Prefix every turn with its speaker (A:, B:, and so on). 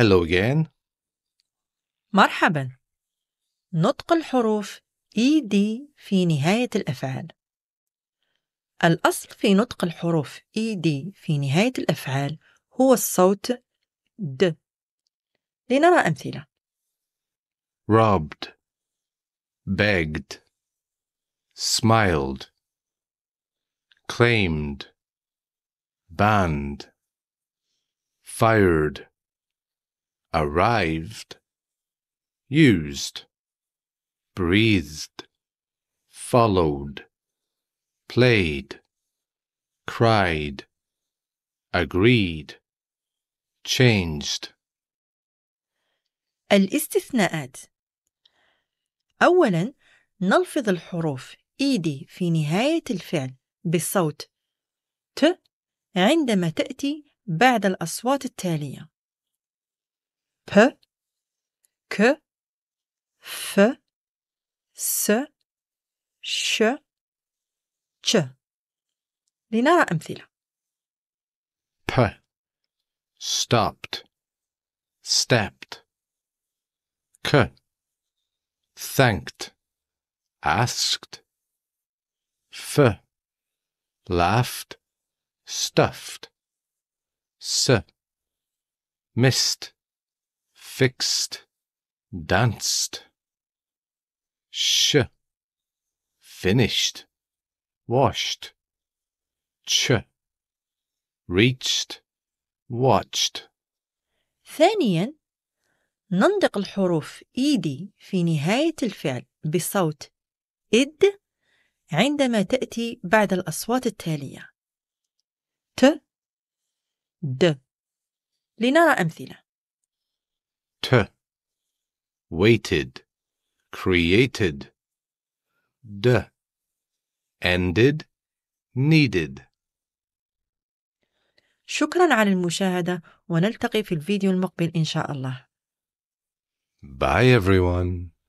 A: Hello again.
B: مرحبا. نطق الحروف ed في نهاية الأفعال. الأصل في نطق الحروف ed في نهاية الأفعال هو الصوت د. لنرى أمثلة.
A: robbed, begged, smiled, claimed, banned, fired. arrived, used, breathed, followed, played, cried, agreed, changed.
B: الاستثناءات أولا نلفظ الحروف إيدي في نهاية الفعل بالصوت ت عندما تأتي بعد الأصوات التالية p, k, f, s, ش, ش. لنرى أمثلة.
A: p stopped stepped k thanked asked f laughed stuffed s missed fixed, danced. Sh, finished, washed. Ch, reached, watched.
B: ثانيا ننطق الحروف إيدي e في نهاية الفعل بصوت إد عندما تأتي بعد الأصوات التالية ت د لنرى أمثلة
A: waited created d ended needed
B: شكرا على المشاهدة ونلتقي في الفيديو المقبل إن شاء الله.
A: Bye everyone.